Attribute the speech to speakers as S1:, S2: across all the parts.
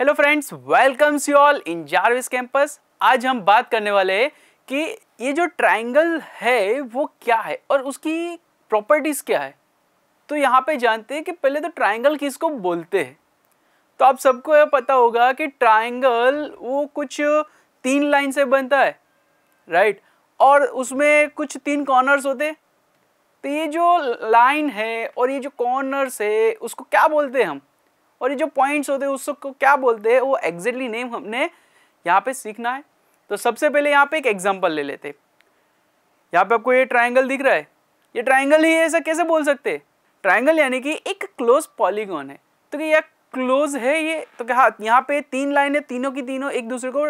S1: hello friends welcomes you all in Jarvis campus आज हम बात करने वाले हैं कि ये जो ट्राइंगल है वो क्या है और उसकी प्रॉपर्टीज़ क्या है तो यहाँ पे जानते हैं कि पहले तो ट्राइंगल किसको बोलते हैं तो आप सबको यह पता होगा कि ट्राइंगल वो कुछ तीन लाइन से बनता है राइट और उसमें कुछ तीन कॉर्नर्स होते तो ये जो लाइन है और ये जो कॉर्नर्स है उसको क्या बोलते हैं हम और ये जो पॉइंट्स होते हैं उसको क्या बोलते हैं वो एग्जैक्टली नेम हमने यहाँ पे सीखना है तो सबसे पहले यहाँ पे एक एग्जाम्पल ले लेते यहाँ पे आपको ये ट्राइंगल दिख रहा है ये ट्राइंगल ही ऐसा कैसे बोल सकते ट्राइंगल यानी कि एक क्लोज पॉलीगॉन है तो यह क्लोज है ये तो क्या हाँ, यहाँ पे तीन लाइनें तीनों की तीनों एक दूसरे को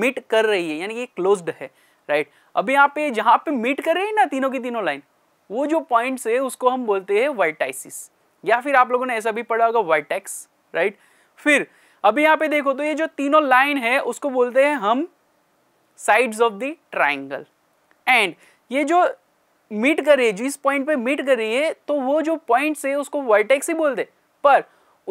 S1: मीट कर रही है यानी कि क्लोज्ड है राइट अभी यहाँ पे जहाँ पे मीट कर रही है ना तीनों की तीनों लाइन वो जो पॉइंट्स है उसको हम बोलते हैं वाइटाइसिस या फिर आप लोगों ने ऐसा भी पढ़ा होगा वर्टेक्स राइट फिर अभी यहाँ पे देखो तो ये जो तीनों लाइन है उसको बोलते हैं हम sides of the triangle and ये जो मीट कर रही है जिस पॉइंट पे मीट कर रही है तो वो जो पॉइंट है उसको वर्टेक्स ही बोलते पर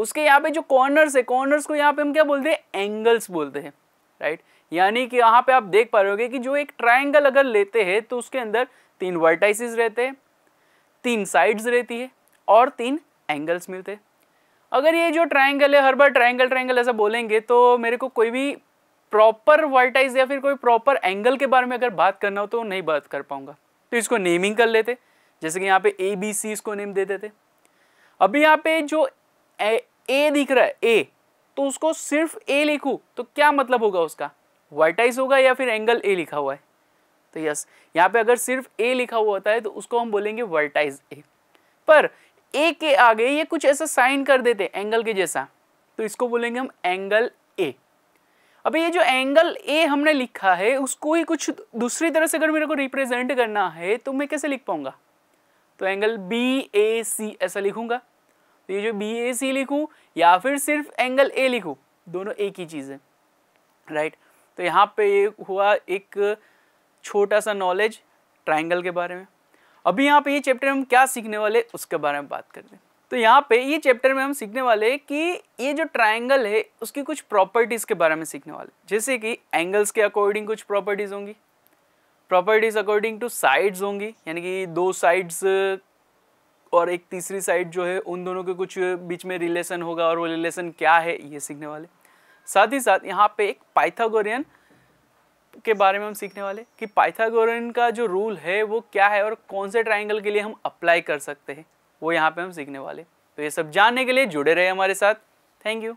S1: उसके यहाँ पे जो कॉर्नर्स है कॉर्नर्स को यहाँ पे हम क्या बोलते हैं एंगल्स बोलते हैं राइट यानी कि यहाँ पे आप देख पा रहे होगे कि जो एक ट्राइंगल अगर लेते हैं तो उसके अंदर तीन वर्टाइसिस रहते हैं तीन साइड्स रहती है और तीन एंगल्स मिलते अगर ये जो ट्राइंगल है हर बार ट्राइंगल ट्राइंगल ऐसा बोलेंगे तो मेरे को कोई भी प्रॉपर वर्टाइज या फिर कोई प्रॉपर एंगल के बारे में अगर बात करना हो तो नहीं बात कर पाऊंगा तो इसको नेमिंग कर लेते जैसे कि यहाँ पे ए बी सी इसको नेम दे देते अभी यहाँ पे जो ए, ए दिख रहा है ए तो उसको सिर्फ ए लिखू तो क्या मतलब होगा उसका वर्टाइज होगा या फिर एंगल ए लिखा हुआ है तो यस यहाँ पे अगर सिर्फ ए लिखा हुआ होता है तो उसको हम बोलेंगे वर्टाइज ए पर ए के आगे ये कुछ ऐसा साइन कर देते एंगल के जैसा तो इसको बोलेंगे हम एंगल ए अब ये जो एंगल ए हमने लिखा है उसको ही कुछ दूसरी तरह से अगर मेरे को रिप्रेजेंट करना है तो मैं कैसे लिख पाऊंगा तो एंगल बी ए सी ऐसा लिखूंगा तो ये जो बी ए सी लिखू या फिर सिर्फ एंगल ए लिखू दोनों एक ही चीज़ है राइट तो यहाँ पे हुआ एक छोटा सा नॉलेज ट्राइंगल के बारे में अभी यहाँ पे ये चैप्टर हम क्या सीखने वाले उसके बारे में बात करते हैं तो यहाँ पे ये चैप्टर में हम सीखने वाले कि ये जो ट्रायंगल है उसकी कुछ प्रॉपर्टीज़ के बारे में सीखने वाले जैसे कि एंगल्स के अकॉर्डिंग कुछ प्रॉपर्टीज़ होंगी प्रॉपर्टीज़ अकॉर्डिंग टू साइड्स होंगी यानी कि दो साइड्स और एक तीसरी साइड जो है उन दोनों के कुछ बीच में रिलेशन होगा और वो रिलेशन क्या है ये सीखने वाले साथ ही साथ यहाँ पे एक पाइथागोरियन के बारे में हम सीखने वाले कि पाइथागोरन का जो रूल है वो क्या है और कौन से ट्राइंगल के लिए हम अप्लाई कर सकते हैं वो यहाँ पे हम सीखने वाले तो ये सब जानने के लिए जुड़े रहे हमारे साथ थैंक यू